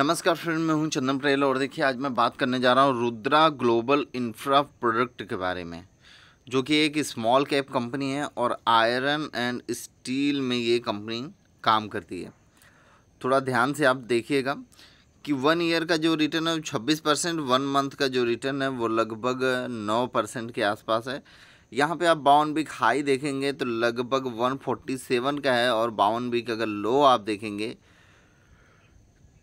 नमस्कार फ्रेंड मैं हूं चंदन पटेल और देखिए आज मैं बात करने जा रहा हूं रुद्रा ग्लोबल इंफ्रा प्रोडक्ट के बारे में जो कि एक स्मॉल कैप कंपनी है और आयरन एंड स्टील में ये कंपनी काम करती है थोड़ा ध्यान से आप देखिएगा कि वन ईयर का जो रिटर्न है छब्बीस परसेंट वन मंथ का जो रिटर्न है वो लगभग नौ परसेंट के आसपास है यहाँ पे आप बावन बिक हाई देखेंगे तो लगभग 147 का है और बावन बिक अगर लो आप देखेंगे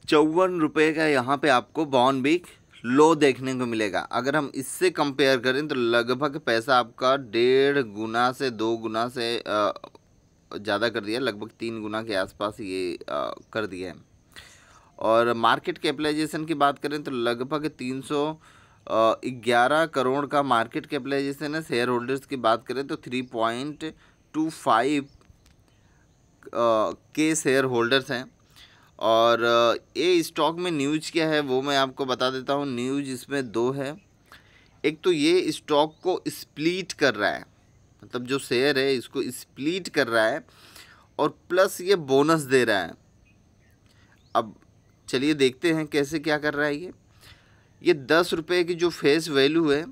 चौवन रुपये का यहाँ पे आपको बॉन बिक लो देखने को मिलेगा अगर हम इससे कंपेयर करें तो लगभग पैसा आपका डेढ़ गुना से दो गुना से ज़्यादा कर दिया लगभग तीन गुना के आसपास ये आ, कर दिया है और मार्केट कैपिटलाइजेशन की बात करें तो लगभग तीन सौ ग्यारह करोड़ का मार्केट कैपिटलाइजेशन है शेयर होल्डर्स की बात करें तो थ्री पॉइंट टू फाइव के शेयर होल्डर्स हैं और ये स्टॉक में न्यूज क्या है वो मैं आपको बता देता हूँ न्यूज इसमें दो है एक तो ये स्टॉक को स्प्लीट कर रहा है मतलब जो शेयर है इसको स्प्लीट कर रहा है और प्लस ये बोनस दे रहा है अब चलिए देखते हैं कैसे क्या कर रहा है ये ये दस रुपये की जो फेस वैल्यू है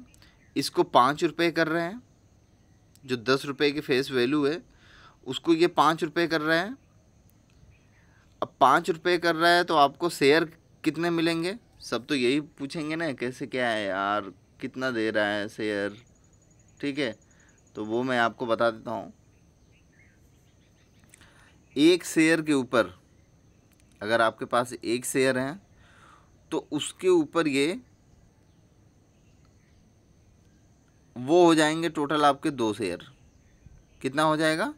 इसको पाँच रुपये कर रहे हैं जो दस रुपये की फेस वैल्यू है उसको ये पाँच रुपये कर रहे हैं पाँच रुपये कर रहा है तो आपको शेयर कितने मिलेंगे सब तो यही पूछेंगे ना कैसे क्या है यार कितना दे रहा है शेयर ठीक है तो वो मैं आपको बता देता हूँ एक शेयर के ऊपर अगर आपके पास एक शेयर है तो उसके ऊपर ये वो हो जाएंगे टोटल आपके दो शेयर कितना हो जाएगा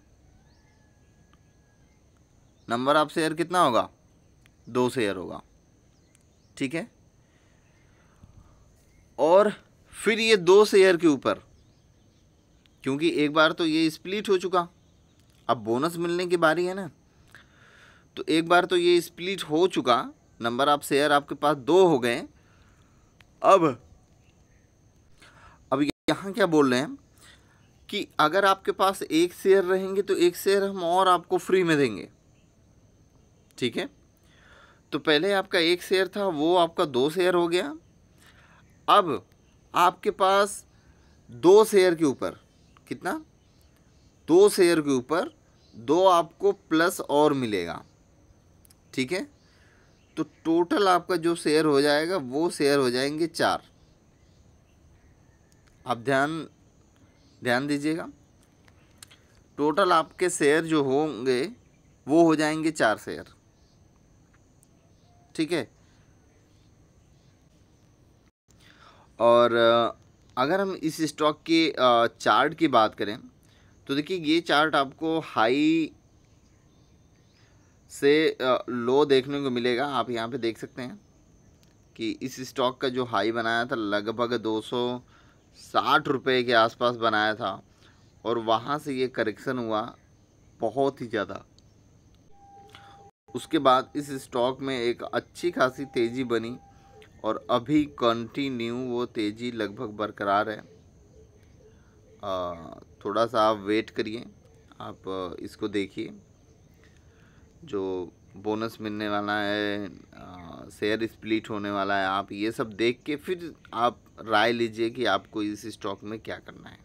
नंबर ऑफ शेयर कितना होगा दो शेयर होगा ठीक है और फिर ये दो शेयर के ऊपर क्योंकि एक बार तो ये स्प्लिट हो चुका अब बोनस मिलने की बारी है ना तो एक बार तो ये स्प्लिट हो चुका नंबर ऑफ शेयर आपके पास दो हो गए अब अब यहाँ क्या बोल रहे हैं कि अगर आपके पास एक शेयर रहेंगे तो एक शेयर हम और आपको फ्री में देंगे ठीक है तो पहले आपका एक शेयर था वो आपका दो शेयर हो गया अब आपके पास दो शेयर के ऊपर कितना दो शेयर के ऊपर दो आपको प्लस और मिलेगा ठीक है तो टोटल आपका जो शेयर हो जाएगा वो शेयर हो जाएंगे चार आप ध्यान ध्यान दीजिएगा टोटल आपके शेयर जो होंगे वो हो जाएंगे चार शेयर ठीक है और अगर हम इस स्टॉक के चार्ट की बात करें तो देखिए ये चार्ट आपको हाई से लो देखने को मिलेगा आप यहाँ पे देख सकते हैं कि इस स्टॉक का जो हाई बनाया था लगभग दो सौ साठ रुपये के आसपास बनाया था और वहाँ से ये करेक्शन हुआ बहुत ही ज़्यादा उसके बाद इस स्टॉक में एक अच्छी खासी तेज़ी बनी और अभी कंटिन्यू वो तेज़ी लगभग बरकरार है थोड़ा सा आप वेट करिए आप इसको देखिए जो बोनस मिलने वाला है शेयर स्प्लिट होने वाला है आप ये सब देख के फिर आप राय लीजिए कि आपको इस स्टॉक में क्या करना है